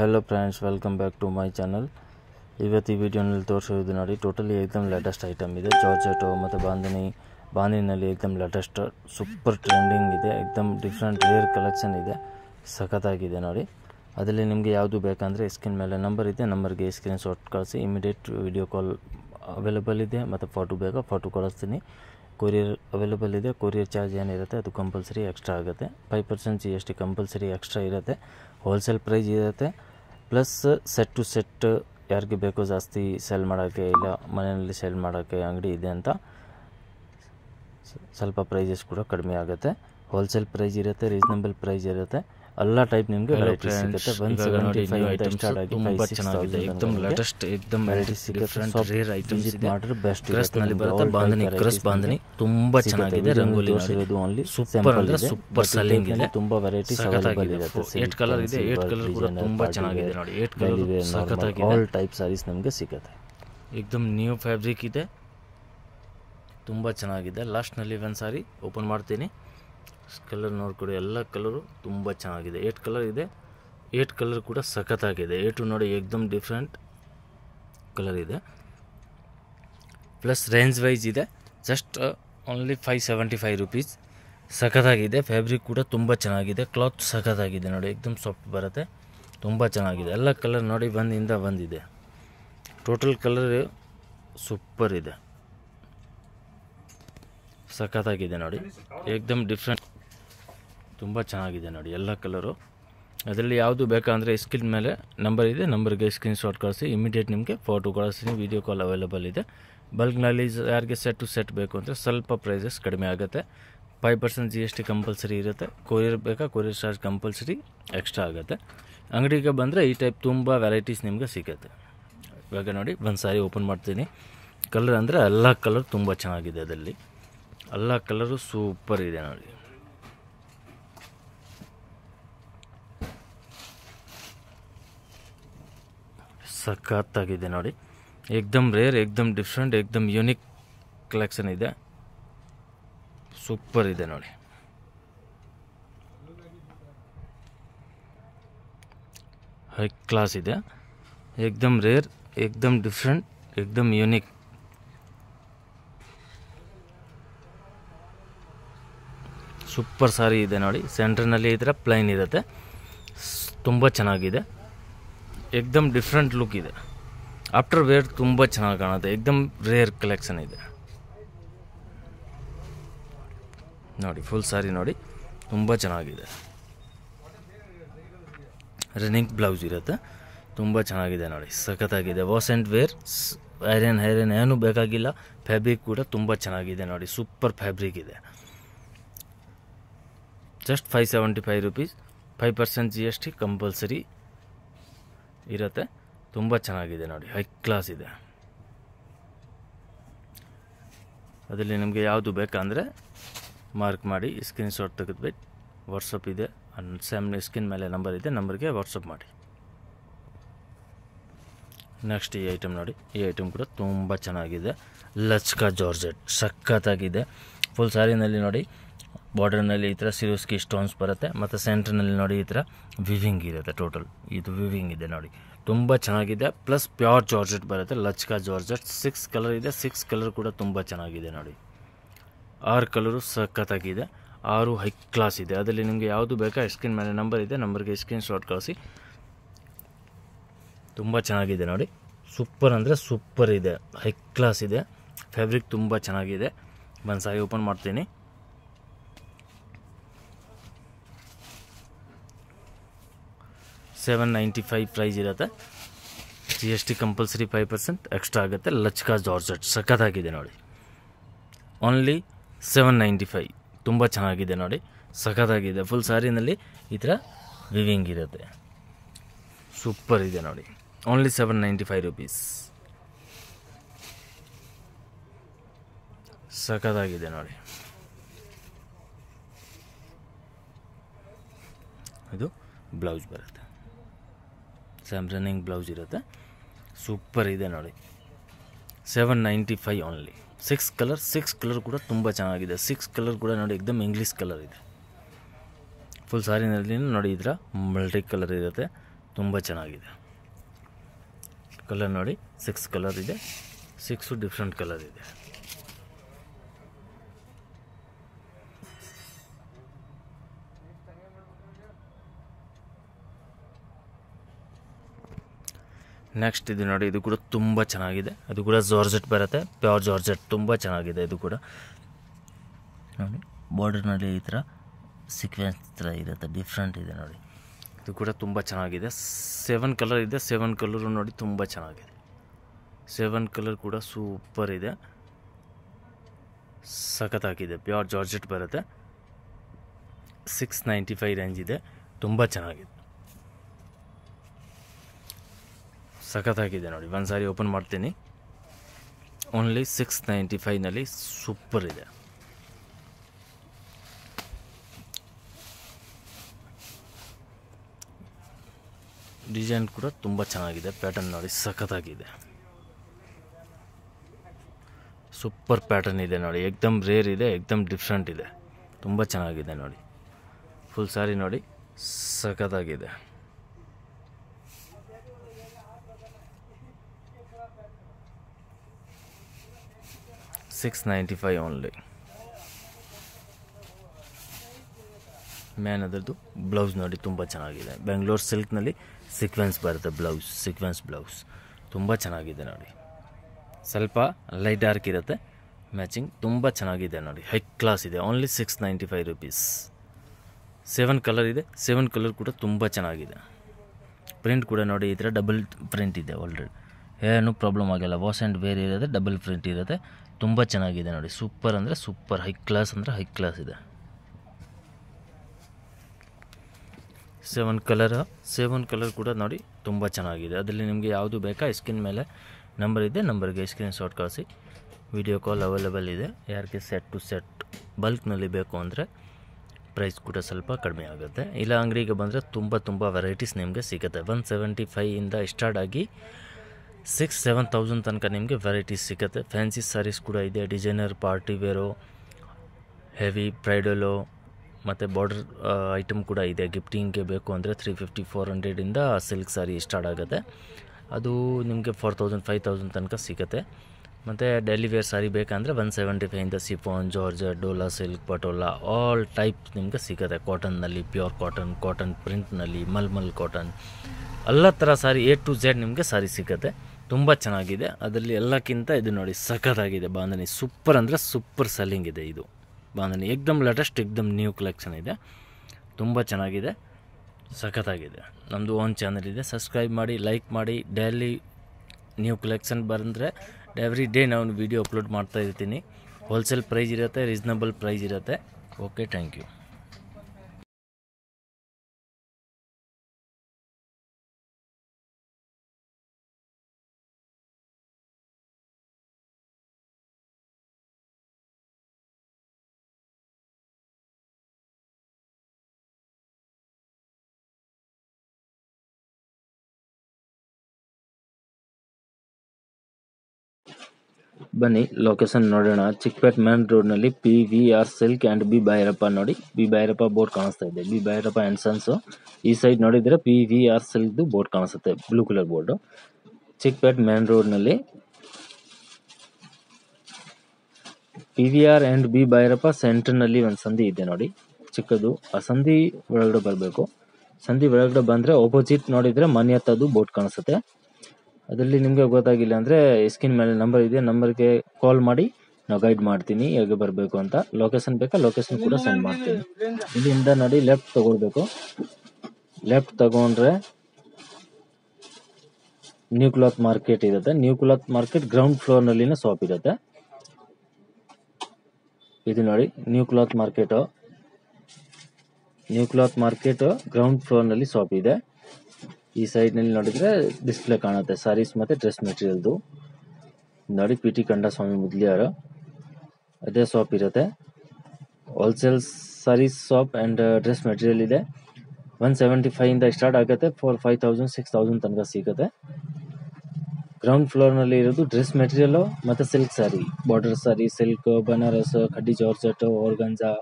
Hello friends welcome back to my channel ಇವತ್ತು ಈ ವಿಡಿಯೋನಲ್ಲಿ ತೋರಿಸೋದು ನೋಡಿ ಟೋಟಲಿ ಏಕ್ದಮ್ ಲೇಟೆಸ್ಟ್ ಐಟಮ್ ಇದೆ ಜಾರ್ಜೆಟು ಮತ್ತು ಬಾಂದಿನಿ ಬಾಂದಿನಲ್ಲಿ ಏಕ್ದಮ್ ಲೇಟೆಸ್ಟ್ ಸೂಪರ್ ಟ್ರೆಂಡಿಂಗ್ ಇದೆ ಏಕ್ದಮ್ ಡಿಫ್ರೆಂಟ್ ರೇರ್ ಕಲೆಕ್ಷನ್ ಇದೆ ಸಖತ್ತಾಗಿದೆ ನೋಡಿ ಅದರಲ್ಲಿ ನಿಮಗೆ ಯಾವುದು ಬೇಕಂದರೆ ಸ್ಕ್ರೀನ್ ಮೇಲೆ ನಂಬರ್ ಇದೆ ನಂಬರ್ಗೆ ಸ್ಕ್ರೀನ್ ಶಾಟ್ ಕಳಿಸಿ ಇಮಿಡಿಯೇಟ್ ವಿಡಿಯೋ ಕಾಲ್ ಅವೈಲೇಬಲ್ ಇದೆ ಮತ್ತು ಫೋಟೋ ಬೇಕೋ ಫೋಟೋ ಕಳಿಸ್ತೀನಿ ಕೊರಿಯರ್ ಅವೈಲೇಬಲ್ ಇದೆ ಕೊರಿಯರ್ ಚಾರ್ಜ್ ಏನಿರುತ್ತೆ ಅದು ಕಂಪಲ್ಸರಿ ಎಕ್ಸ್ಟ್ರಾ ಆಗುತ್ತೆ five percent G S T compulsory extra ಇರುತ್ತೆ ಹೋಲ್ಸೇಲ್ ಪ್ರೈಸ್ ಇರುತ್ತೆ ಪ್ಲಸ್ ಸೆಟ್ ಟು ಸೆಟ್ ಯಾರಿಗೆ ಬೇಕೋ ಜಾಸ್ತಿ ಸೆಲ್ ಮಾಡೋಕ್ಕೆ ಇಲ್ಲ ಮನೆಯಲ್ಲಿ ಸೆಲ್ ಮಾಡೋಕ್ಕೆ ಅಂಗಡಿ ಇದೆ ಅಂತ సల్ఫా ప్రైసెస్ కొడ కడమీ ఆగుత హాల్సెల్ ప్రైస్ ఇరుత రెజనబుల్ ప్రైస్ ఇరుత అల్ల టైప్ నిమ్కు దొరుకుత 175 ఐటమ్స్ చాడ్ అగై కైస్ ఉత ఎక్టమ్ లేటెస్ట్ ఎక్టమ్ ఎల్డి selections rare items order best ఇరుత నలి బ్రత బాండిని క్రాస్ బాండిని తుంబా చనగیده రంగులి ఓన్లీ సూపర్ సల్లింగ్ ఉత తుంబా వెరైటీ అవైలబుల్ ఇరుత 8 కలర్ ఇరుత 8 కలర్ కూడా తుంబా చనగیده నడి 8 కలర్ సకతగై అల్ టైప్ సారీస్ నిమ్కు దొరుకుత ఎక్టమ్ న్యూ ఫ్యాబ్రిక్ ఇరుత ತುಂಬ ಚೆನ್ನಾಗಿದೆ ಲಾಸ್ಟ್ನಲ್ಲಿ ಒಂದು ಸಾರಿ ಓಪನ್ ಮಾಡ್ತೀನಿ ಕಲರ್ ನೋಡಿಕೊಡಿ ಎಲ್ಲ ಕಲರು ತುಂಬ ಚೆನ್ನಾಗಿದೆ ಏಟ್ ಕಲರ್ ಇದೆ ಏಟ್ ಕಲರ್ ಕೂಡ ಸಖತ್ತಾಗಿದೆ ಏಟು ನೋಡಿ ಏಕ್ದಮ್ ಡಿಫ್ರೆಂಟ್ ಕಲರ್ ಇದೆ ಪ್ಲಸ್ ರೇಂಜ್ ವೈಸ್ ಇದೆ just only five seventy five rupees ಸಖತ್ತಾಗಿದೆ ಫ್ಯಾಬ್ರಿಕ್ ಕೂಡ ತುಂಬ ಚೆನ್ನಾಗಿದೆ ಕ್ಲಾತ್ ಸಖತ್ತಾಗಿದೆ ನೋಡಿ ಏಕ್ದಮ್ ಸಾಫ್ಟ್ ಬರುತ್ತೆ ತುಂಬ ಚೆನ್ನಾಗಿದೆ ಎಲ್ಲ ಕಲರ್ ನೋಡಿ ಬಂದಿಂದ ಬಂದಿದೆ ಟೋಟಲ್ ಕಲರ್ ಸೂಪರ್ ಇದೆ ಸಖತ್ತಾಗಿದೆ ನೋಡಿ ಏಕ್ದಮ್ ಡಿಫ್ರೆಂಟ್ ತುಂಬ ಚೆನ್ನಾಗಿದೆ ನೋಡಿ ಎಲ್ಲ ಕಲರು ಅದರಲ್ಲಿ ಯಾವುದು ಬೇಕಾದರೆ ಸ್ಕ್ರೀನ್ ಮೇಲೆ ನಂಬರ್ ಇದೆ ನಂಬರ್ಗೆ ಶಾಟ್ ಕಳಿಸಿ ಇಮಿಡಿಯೇಟ್ ನಿಮಗೆ ಫೋಟೋ ಕಳಿಸ್ತೀನಿ ವೀಡಿಯೋ ಕಾಲ್ ಅವೈಲೇಬಲ್ ಇದೆ ಬಲ್ಕ್ನಲ್ಲಿ ಯಾರಿಗೆ ಸೆಟ್ ಟು ಸೆಟ್ ಬೇಕು ಅಂದರೆ ಸ್ವಲ್ಪ ಪ್ರೈಸಸ್ ಕಡಿಮೆ ಆಗುತ್ತೆ five percent G S T compulsory ಇರುತ್ತೆ ಕೊರಿಯರ್ ಬೇಕಾ ಕೊರಿಯರ್ ಚಾರ್ಜ್ ಕಂಪಲ್ಸರಿ ಎಕ್ಸ್ಟ್ರಾ ಆಗುತ್ತೆ ಅಂಗಡಿಗೆ ಬಂದರೆ ಈ ಟೈಪ್ ತುಂಬ ವೆರೈಟೀಸ್ ನಿಮಗೆ ಸಿಗುತ್ತೆ ಇವಾಗ ನೋಡಿ ಒಂದು ಸಾರಿ ಓಪನ್ ಮಾಡ್ತೀನಿ ಕಲರ್ ಅಂದರೆ ಎಲ್ಲ ಕಲರ್ ತುಂಬ ಚೆನ್ನಾಗಿದೆ ಅದರಲ್ಲಿ ಎಲ್ಲ ಕಲರು ಸೂಪರ್ ಇದೆ ನೋಡಿ ಸಖತ್ತಾಗಿದೆ ನೋಡಿ ಏಕ್ದಮ್ ರೇರ್ ಏಕ್ದಮ್ ಡಿಫ್ರೆಂಟ್ ಏಕ್ದಮ್ ಯೂನಿಕ್ ಕಲೆಕ್ಷನ್ ಇದೆ ಸೂಪರ್ ಇದೆ ನೋಡಿ ಹೈ ಕ್ಲಾಸ್ ಇದೆ ಏಕ್ದಮ್ ರೇರ್ ಏಕ್ದಮ್ ಡಿಫ್ರೆಂಟ್ ಏಕ್ದಮ್ ಯೂನಿಕ್ ಸೂಪರ್ ಸಾರಿ ಇದೆ ನೋಡಿ ಸೆಂಟ್ರ್ನಲ್ಲಿ ಇದ್ರೆ ಪ್ಲೈನ್ ಇರುತ್ತೆ ತುಂಬ ಚೆನ್ನಾಗಿದೆ ಎಕ್ದಮ್ ಡಿಫ್ರೆಂಟ್ ಲುಕ್ ಇದೆ ಆಫ್ಟರ್ ವೇರ್ ತುಂಬ ಚೆನ್ನಾಗಿ ಕಾಣುತ್ತೆ ಎಕ್ದಮ್ ರೇರ್ ಕಲೆಕ್ಷನ್ ಇದೆ ನೋಡಿ ಫುಲ್ ಸಾರಿ ನೋಡಿ ತುಂಬ ಚೆನ್ನಾಗಿದೆ ರನ್ನಿಂಗ್ ಬ್ಲೌಸ್ ಇರುತ್ತೆ ತುಂಬ ಚೆನ್ನಾಗಿದೆ ನೋಡಿ ಸಖತ್ತಾಗಿದೆ ವಾಸ್ ಆ್ಯಂಡ್ ವೇರ್ ಐರನ್ ಹೈರನ್ ಏನೂ ಬೇಕಾಗಿಲ್ಲ ಫ್ಯಾಬ್ರಿಕ್ ಕೂಡ ತುಂಬ ಚೆನ್ನಾಗಿದೆ ನೋಡಿ ಸೂಪರ್ ಫ್ಯಾಬ್ರಿಕ್ ಇದೆ just five seventy five rupees five percent G S T compulsory ಇರುತ್ತೆ ತುಂಬ ಚೆನ್ನಾಗಿದೆ ನೋಡಿ ಹೈ ಕ್ಲಾಸ್ ಇದೆ ಅದರಲ್ಲಿ ನಿಮಗೆ ಯಾವುದು ಬೇಕಂದರೆ ಮಾರ್ಕ್ ಮಾಡಿ ಸ್ಕ್ರೀನ್ ಶಾಟ್ ತೆಗೆದುಬಿಟ್ಟು ವಾಟ್ಸಪ್ ಇದೆ ಸ್ಯಾಮ್ ಸ್ಕಿನ್ ಮೇಲೆ ನಂಬರ್ ಇದೆ ನಂಬರ್ಗೆ ವಾಟ್ಸಪ್ ಮಾಡಿ ನೆಕ್ಸ್ಟ್ ಈ ಐಟಮ್ ನೋಡಿ ಈ ಐಟಮ್ ಕೂಡ ತುಂಬ ಚೆನ್ನಾಗಿದೆ ಲಚ್ಕಾ ಜಾರ್ಜೆಟ್ ಸಖತ್ತಾಗಿದೆ ಫುಲ್ ಸ್ಯಾರಿನಲ್ಲಿ ನೋಡಿ ಬಾರ್ಡರ್ನಲ್ಲಿ ಈ ಥರ ಸಿರೋಸ್ಕಿ ಸ್ಟೋನ್ಸ್ ಬರುತ್ತೆ ಮತ್ತು ಸೆಂಟ್ರ್ನಲ್ಲಿ ನೋಡಿ ಈ ಥರ ವಿವಿಂಗ್ ಇರುತ್ತೆ ಟೋಟಲ್ ಇದು ವಿವಿಂಗ್ ಇದೆ ನೋಡಿ ತುಂಬ ಚೆನ್ನಾಗಿದೆ ಪ್ಲಸ್ ಪ್ಯೂರ್ ಜಾರ್ಜೆಟ್ ಬರುತ್ತೆ ಲಚ್ಕಾ ಜಾರ್ಜೆಟ್ ಸಿಕ್ಸ್ ಕಲರ್ ಇದೆ ಸಿಕ್ಸ್ ಕಲರ್ ಕೂಡ ತುಂಬ ಚೆನ್ನಾಗಿದೆ ನೋಡಿ ಆರು ಕಲರು ಸಖತ್ತಾಗಿದೆ ಆರು ಹೈ ಕ್ಲಾಸ್ ಇದೆ ಅದರಲ್ಲಿ ನಿಮಗೆ ಯಾವುದು ಬೇಕಾ ಸ್ಕ್ರೀನ್ ಮೇಲೆ ನಂಬರ್ ಇದೆ ನಂಬರ್ಗೆ ಸ್ಕ್ರೀನ್ ಶಾಟ್ ಕಳಿಸಿ ತುಂಬ ಚೆನ್ನಾಗಿದೆ ನೋಡಿ ಸೂಪರ್ ಅಂದರೆ ಸೂಪರ್ ಇದೆ ಹೈ ಕ್ಲಾಸ್ ಇದೆ ಫ್ಯಾಬ್ರಿಕ್ ತುಂಬ ಚೆನ್ನಾಗಿದೆ ಬನ್ಸಾಗಿ ಓಪನ್ ಮಾಡ್ತೀನಿ ಸೆವೆನ್ ನೈಂಟಿ ಫೈವ್ ಪ್ರೈಸ್ ಇರುತ್ತೆ G S T compulsory five percent extra ಆಗುತ್ತೆ ಲಚ್ಕಾ ಜಾರ್ಜೆಟ್ ಸಖತ್ತಾಗಿದೆ ನೋಡಿ ಓನ್ಲಿ ಸೆವೆನ್ ನೈಂಟಿ ಫೈವ್ ತುಂಬ ಚೆನ್ನಾಗಿದೆ ನೋಡಿ ಸಖತ್ತಾಗಿದೆ ಫುಲ್ ಸಾರಿನಲ್ಲಿ ಈ ಥರ ವಿವಿಂಗ್ ಇರುತ್ತೆ ಸೂಪರ್ ಇದೆ ನೋಡಿ only seven ninety five rupees ಸಖತ್ತಾಗಿದೆ ನೋಡಿ ಇದು ಬ್ಲೌಸ್ ಬರುತ್ತೆ ಸ್ಯಾಮ್ ರನ್ನಿಂಗ್ ಬ್ಲೌಸ್ ಇರುತ್ತೆ ಸೂಪರ್ ಇದೆ ನೋಡಿ seven ninety five only six colour six colour ಕೂಡ ತುಂಬ ಚೆನ್ನಾಗಿದೆ ಸಿಕ್ಸ್ ಕಲರ್ ಕೂಡ ನೋಡಿ ಎಕ್ದಮ್ ಇಂಗ್ಲೀಷ್ ಕಲರ್ ಇದೆ ಫುಲ್ ಸಾರಿನಲ್ಲಿ ನೋಡಿ ಇದರ ಮಲ್ಟಿ ಕಲರ್ ಇರುತ್ತೆ ತುಂಬ ಚೆನ್ನಾಗಿದೆ ಕಲರ್ ನೋಡಿ ಸಿಕ್ಸ್ ಕಲರ್ ಇದೆ ಸಿಕ್ಸು ಡಿಫ್ರೆಂಟ್ ಕಲರ್ ಇದೆ ನೆಕ್ಸ್ಟ್ ಇದು ನೋಡಿ ಇದು ಕೂಡ ತುಂಬ ಚೆನ್ನಾಗಿದೆ ಅದು ಕೂಡ ಜಾರ್ಜೆಟ್ ಬರುತ್ತೆ ಪ್ಯೂರ್ ಜಾರ್ಜೆಟ್ ತುಂಬ ಚೆನ್ನಾಗಿದೆ ಇದು ಕೂಡ ನೋಡಿ ಬಾರ್ಡರ್ನಲ್ಲಿ ಈ ಥರ ಸೀಕ್ವೆನ್ಸ್ ಥರ ಇರುತ್ತೆ ಡಿಫ್ರೆಂಟ್ ಇದೆ ನೋಡಿ ಇದು ಕೂಡ ತುಂಬ ಚೆನ್ನಾಗಿದೆ ಸೆವೆನ್ ಕಲರ್ ಇದೆ ಸೆವೆನ್ ಕಲರು ನೋಡಿ ತುಂಬ ಚೆನ್ನಾಗಿದೆ ಸೆವೆನ್ ಕಲರ್ ಕೂಡ ಸೂಪರ್ ಇದೆ ಸಖತ್ತಾಗಿದೆ ಪ್ಯೂರ್ ಜಾರ್ಜೆಟ್ ಬರುತ್ತೆ ಸಿಕ್ಸ್ ನೈಂಟಿ ಫೈವ್ ರೇಂಜ್ ಇದೆ ತುಂಬ ಚೆನ್ನಾಗಿದೆ ಸಖತ್ತಾಗಿದೆ ನೋಡಿ ಒಂದು ಸಾರಿ ಓಪನ್ ಮಾಡ್ತೀನಿ ಓನ್ಲಿ ಸಿಕ್ಸ್ ನೈಂಟಿ ಫೈವ್ನಲ್ಲಿ ಸೂಪರ್ ಇದೆ ಡಿಸೈನ್ ಕೂಡ ತುಂಬ ಚೆನ್ನಾಗಿದೆ ಪ್ಯಾಟರ್ನ್ ನೋಡಿ ಸಖತ್ತಾಗಿದೆ ಸೂಪರ್ ಪ್ಯಾಟರ್ನ್ ಇದೆ ನೋಡಿ ಎಕ್ದಮ್ ರೇರ್ ಇದೆ ಎಕ್ದಮ್ ಡಿಫ್ರೆಂಟ್ ಇದೆ ತುಂಬ ಚೆನ್ನಾಗಿದೆ ನೋಡಿ ಫುಲ್ ಸಾರಿ ನೋಡಿ ಸಖತ್ತಾಗಿದೆ 695 ಓನ್ಲಿ ಮ್ಯಾನ್ ಅದರದ್ದು ಬ್ಲೌಸ್ ನೋಡಿ ತುಂಬ ಚೆನ್ನಾಗಿದೆ ಬೆಂಗಳೂರು ಸಿಲ್ಕ್ನಲ್ಲಿ ಸಿಕ್ವೆನ್ಸ್ ಬರುತ್ತೆ ಬ್ಲೌಸ್ ಸಿಕ್ವೆನ್ಸ್ ಬ್ಲೌಸ್ ತುಂಬ ಚೆನ್ನಾಗಿದೆ ನೋಡಿ ಸ್ವಲ್ಪ ಲೈಟ್ ಡಾರ್ಕ್ ಇರುತ್ತೆ ಮ್ಯಾಚಿಂಗ್ ತುಂಬ ಚೆನ್ನಾಗಿದೆ ನೋಡಿ ಹೈ ಕ್ಲಾಸ್ ಇದೆ only six ninety five rupees seven colour ಇದೆ ಸೆವೆನ್ ಕಲರ್ ಕೂಡ ತುಂಬ ಚೆನ್ನಾಗಿದೆ ಪ್ರಿಂಟ್ ಕೂಡ ನೋಡಿ ಈ ಥರ ಡಬಲ್ ಪ್ರಿಂಟ್ ಇದೆ ಆಲ್ರೆಡಿ ಏನೂ ಪ್ರಾಬ್ಲಮ್ ಆಗೋಲ್ಲ ವಾಶ್ ಆ್ಯಂಡ್ ವೇರ್ ಇರೋದೇ ಡಬಲ್ ಪ್ರಿಂಟ್ ಇರುತ್ತೆ ತುಂಬ ಚೆನ್ನಾಗಿದೆ ನೋಡಿ ಸೂಪರ್ ಅಂದರೆ ಸೂಪರ್ ಹೈ ಕ್ಲಾಸ್ ಅಂದರೆ ಹೈ ಕ್ಲಾಸ್ ಇದೆ ಸೆವೆನ್ ಕಲರ್ ಸೆವೆನ್ ಕಲರ್ ಕೂಡ ನೋಡಿ ತುಂಬ ಚೆನ್ನಾಗಿದೆ ಅದರಲ್ಲಿ ನಿಮಗೆ ಯಾವುದು ಬೇಕಾ ಸ್ಕ್ರೀನ್ ಮೇಲೆ ನಂಬರ್ ಇದೆ ನಂಬರ್ಗೆ ಸ್ಕ್ರೀನ್ ಶಾಟ್ ಕಳಿಸಿ ವಿಡಿಯೋ ಕಾಲ್ ಅವೈಲೇಬಲ್ ಇದೆ ಯಾರಿಗೆ ಸೆಟ್ ಟು ಸೆಟ್ ಬಲ್ಕ್ನಲ್ಲಿ ಬೇಕು ಅಂದರೆ ಪ್ರೈಸ್ ಕೂಡ ಸ್ವಲ್ಪ ಕಡಿಮೆ ಆಗುತ್ತೆ ಇಲ್ಲ ಅಂಗಡಿಗೆ ಬಂದರೆ ತುಂಬ ತುಂಬ ವೆರೈಟೀಸ್ ನಿಮಗೆ ಸಿಗುತ್ತೆ ಒನ್ ಸೆವೆಂಟಿ ಫೈಯಿಂದ ಸ್ಟಾರ್ಟ್ ಆಗಿ ಸಿಕ್ಸ್ ಸೆವೆನ್ ತೌಸಂಡ್ ತನಕ ನಿಮಗೆ ವೆರೈಟೀಸ್ ಸಿಗುತ್ತೆ ಫ್ಯಾನ್ಸಿ ಸ್ಯಾರೀಸ್ ಕೂಡ ಇದೆ designer party wear heavy bridal ಮತ್ತು ಬಾರ್ಡರ್ ಐಟಮ್ ಕೂಡ ಇದೆ ಗಿಫ್ಟಿಂಗ್ಗೆ ಬೇಕು ಅಂದರೆ ತ್ರೀ ಫಿಫ್ಟಿ ಫೋರ್ ಹಂಡ್ರೆಡಿಂದ ಸಿಲ್ಕ್ ಸ್ಯಾರಿ ಸ್ಟಾರ್ಟ್ ಆಗುತ್ತೆ ಅದು ನಿಮಗೆ ಫೋರ್ ತೌಸಂಡ್ ಫೈವ್ ತೌಸಂಡ್ ತನಕ ಸಿಗುತ್ತೆ ಮತ್ತು ಡೈಲಿ ವೇರ್ ಸಾರಿ ಬೇಕಂದರೆ ಒನ್ ಸೆವೆಂಟಿ ಫೈವಿಂದ chiffon georgette Dola silk Patola all type ನಿಮಗೆ ಸಿಗುತ್ತೆ ಕಾಟನ್ನಲ್ಲಿ ಪ್ಯೂರ್ ಕಾಟನ್ ಕಾಟನ್ ಪ್ರಿಂಟ್ನಲ್ಲಿ ಮಲ್ಮಲ್ ಕಾಟನ್ ಎಲ್ಲ ಥರ ಸಾರಿ ಎ ಟು ಝೆಡ್ ನಿಮಗೆ ಸಾರಿ ಸಿಗುತ್ತೆ ತುಂಬ ಚೆನ್ನಾಗಿದೆ ಅದರಲ್ಲಿ ಎಲ್ಲಕ್ಕಿಂತ ಇದು ನೋಡಿ ಸಖತ್ತಾಗಿದೆ ಬಾಂಧನಿ ಸೂಪರ್ ಅಂದರೆ ಸೂಪರ್ ಸೆಲ್ಲಿಂಗ್ ಇದೆ ಇದು ಬಾಂಧನಿ ಎಕ್ದಮ್ ಲೇಟೆಸ್ಟ್ ಎಕ್ದಮ್ ನ್ಯೂ ಕಲೆಕ್ಷನ್ ಇದೆ ತುಂಬ ಚೆನ್ನಾಗಿದೆ ಸಖತ್ತಾಗಿದೆ ನಮ್ಮದು ಓನ್ ಚಾನಲ್ ಇದೆ ಸಬ್ಸ್ಕ್ರೈಬ್ ಮಾಡಿ ಲೈಕ್ ಮಾಡಿ ಡೈಲಿ ನ್ಯೂ ಕಲೆಕ್ಷನ್ ಬಂದರೆ ಎವ್ರಿ ಡೇ ನಾನು ವೀಡಿಯೋ ಅಪ್ಲೋಡ್ ಮಾಡ್ತಾ ಇರ್ತೀನಿ ಹೋಲ್ಸೇಲ್ ಪ್ರೈಸ್ ಇರುತ್ತೆ ರೀಸ್ನಬಲ್ ಪ್ರೈಸ್ ಇರುತ್ತೆ ಓಕೆ ಥ್ಯಾಂಕ್ ಯು ಬನ್ನಿ ಲೊಕೇಶನ್ ನೋಡೋಣ ಚಿಕ್ಕಪೇಟ್ ಮೇನ್ ರೋಡ್ ನಲ್ಲಿ R silk and B Bhairappa ನೋಡಿ ಬಿ ಭೈರಪ್ಪ ಬೋರ್ಡ್ ಕಾಣಿಸ್ತಾ ಇದೆ ಬಿ ಭೈರಪ್ಪ ಅಂಡ್ ಸನ್ಸ್ ಈ ಸೈಡ್ ನೋಡಿದ್ರೆ ಪಿ.ವಿ.ಆರ್ ಸಿಲ್ಕ್ ದು ಬೋರ್ಡ್ ಕಾಣಿಸುತ್ತೆ blue colour board Chickpet main road ನಲ್ಲಿ PVR and B Bhairappa centre ನಲ್ಲಿ ಒಂದು ಸಂಧಿ ಇದೆ ನೋಡಿ ಚಿಕ್ಕದು ಆ ಸಂಧಿ ಒಳಗಡೆ ಬರಬೇಕು ಸಂಧಿ ಒಳಗಡೆ ಬಂದ್ರೆ ಆಪೋಸಿಟ್ ನೋಡಿದ್ರೆ ಮನೆ ಹತ್ತದು ಬೋರ್ಡ್ ಕಾಣಿಸುತ್ತೆ. ಅದರಲ್ಲಿ ನಿಮಗೆ ಗೊತ್ತಾಗಿಲ್ಲ ಅಂದರೆ ಸ್ಕ್ರೀನ್ ಮೇಲೆ ನಂಬರ್ ಇದೆ ನಂಬರ್ಗೆ ಕಾಲ್ ಮಾಡಿ ನಾವು ಗೈಡ್ ಮಾಡ್ತೀನಿ ಹೇಗೆ ಬರಬೇಕು ಅಂತ ಲೊಕೇಶನ್ ಬೇಕಾ ಲೊಕೇಶನ್ ಕೂಡ ಸೆಂಡ್ ಮಾಡ್ತೀನಿ ಇಲ್ಲಿಂದ ನೋಡಿ ಲೆಫ್ಟ್ ತಗೊಳ್ಬೇಕು ಲೆಫ್ಟ್ ತಗೊಂಡ್ರೆ ನ್ಯೂ ಕ್ಲಾತ್ ಮಾರ್ಕೆಟ್ ಇರುತ್ತೆ ನ್ಯೂ ಕ್ಲಾತ್ ಮಾರ್ಕೆಟ್ ಗ್ರೌಂಡ್ ಫ್ಲೋರ್ನಲ್ಲಿನ ಶಾಪ್ ಇರುತ್ತೆ ಇದು ನೋಡಿ new cloth market new cloth market ground ಫ್ಲೋರ್ನಲ್ಲಿ ಶಾಪ್ ಇದೆ ಈ ಸೈಡ್ ನಲ್ಲಿ ನೋಡಿದ್ರೆ ಡಿಸ್ಪ್ಲೇ ಕಾಣುತ್ತೆ ಸಾರೀಸ್ ಮತ್ತೆ ಡ್ರೆಸ್ ಮೆಟೀರಿಯಲ್ದು ನೋಡಿ ಪಿ ಟಿ ಕಂಡ ಸ್ವಾಮಿ ಮುದ್ಲಿಯಾರ ಅದೇ ಶಾಪ್ ಇರುತ್ತೆ wholesale sarees shop and dress material ಇದೆ ಒನ್ ಸೆವೆಂಟಿ ಫೈವ್ ಇಂದ ಸ್ಟಾರ್ಟ್ ಆಗುತ್ತೆ four five thousand six thousand ತನಕ ಸಿಗುತ್ತೆ ಗ್ರೌಂಡ್ ಫ್ಲೋರ್ ನಲ್ಲಿ ಇರೋದು ಡ್ರೆಸ್ ಮೆಟೀರಿಯಲ್ ಮತ್ತೆ silk saree border saree silk Banaras ಕಡ್ಡಿ ಜಾರ್ಜೆಟ್ ಓರ್ಗಂಜಾ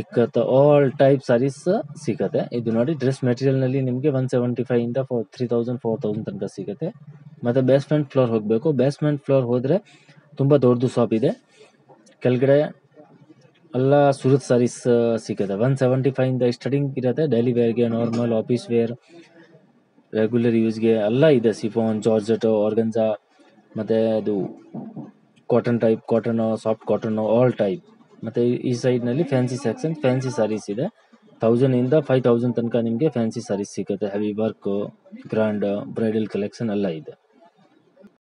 ಇಕ್ಕತ್ತ ಆಲ್ ಟೈಪ್ ಸಾರೀಸ್ ಸಿಗತ್ತೆ ಇದು ನೋಡಿ ಡ್ರೆಸ್ ಮೆಟೀರಿಯಲ್ ನಲ್ಲಿ ನಿಮಗೆ one seventy five four three thousand four thousand ತನಕ ಸಿಗುತ್ತೆ ಮತ್ತೆ ಬೇಸ್ಮೆಂಟ್ ಫ್ಲೋರ್ ಹೋಗಬೇಕು ಬೇಸ್ಮೆಂಟ್ ಫ್ಲೋರ್ ಹೋದ್ರೆ ತುಂಬ ದೊಡ್ಡದು ಶಾಪ್ ಇದೆ ಕೆಳಗಡೆ ಎಲ್ಲ ಸುರತ್ ಸಾರೀಸ್ ಸಿಗುತ್ತೆ ಒನ್ ಸೆವೆಂಟಿ ಫೈವಿಂದ ಇಂದ ಸ್ಟಾರ್ಟಿಂಗ್ ಇರುತ್ತೆ ಡೈಲಿ ವೇರ್ಗೆ ನಾರ್ಮಲ್ ಆಫೀಸ್ ವೇರ್ ರೆಗ್ಯುಲರ್ ಯೂಸ್ಗೆ ಎಲ್ಲ ಇದೆ ಸಿಫೋನ್ ಜಾರ್ಜೆಟ್ ಆರ್ಗನ್ಜಾ ಮತ್ತು ಅದು cotton type cotton soft cotton all type ಮತ್ತೆ ಈ ಸೈಡ್ನಲ್ಲಿ ಫ್ಯಾನ್ಸಿ ಸೆಕ್ಷನ್ ಫ್ಯಾನ್ಸಿ ಸ್ಯಾರೀಸ್ ಇದೆ ಇಂದ ಫೈವ್ ತೌಸಂಡ್ ತನಕ ನಿಮಗೆ ಫ್ಯಾನ್ಸಿ ಸ್ಯಾರೀಸ್ ಸಿಗುತ್ತೆ heavy work grand bridal collection ಎಲ್ಲ ಇದೆ